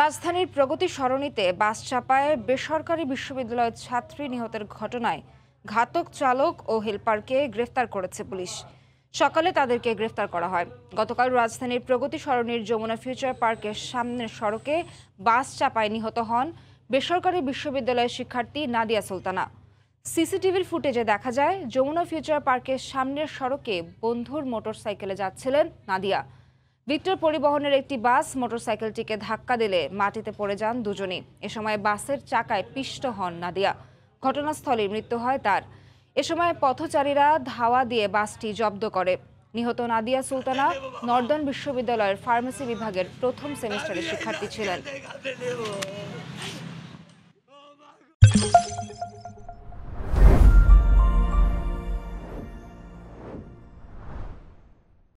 রাজধানীর প্রগতি সরণিতে বাস চাপায় বেসরকারি বিশ্ববিদ্যালয়ের ছাত্রী নিহতের ঘটনায় ঘাতক চালক ও হেলপারকে গ্রেফতার করেছে পুলিশ সকালে তাদেরকে গ্রেফতার করা হয় গতকাল রাজধানীর প্রগতি সরণির যমুনা ফিউচার পার্কের সামনের সড়কে বাস চাপায় নিহত হন বেসরকারি বিশ্ববিদ্যালয়ের শিক্ষার্থী নাদিয়া সুলতানা সিসিটিভির ফুটেজে দেখা যায় যমুনা ফিউচার পার্কের সামনের সড়কে বন্ধুর মোটরসাইকেলে যাচ্ছিলেন নাদিয়া ভিক্টর পরিবহনের একটি বাস মোটরসাইকেলটিকে ধাক্কা দিলে মাটিতে পড়ে যান দুজনই এ সময় বাসের চাকায় পিষ্ট হন নাদিয়া ঘটনাস্থলে মৃত্যু হয় তার এ সময় পথচারীরা ধাওয়া দিয়ে বাসটি জব্দ করে নিহত নাদিয়া সুলতানা নর্দন বিশ্ববিদ্যালয়ের ফার্মেসি বিভাগের প্রথম সেমিস্টারের শিক্ষার্থী ছিলেন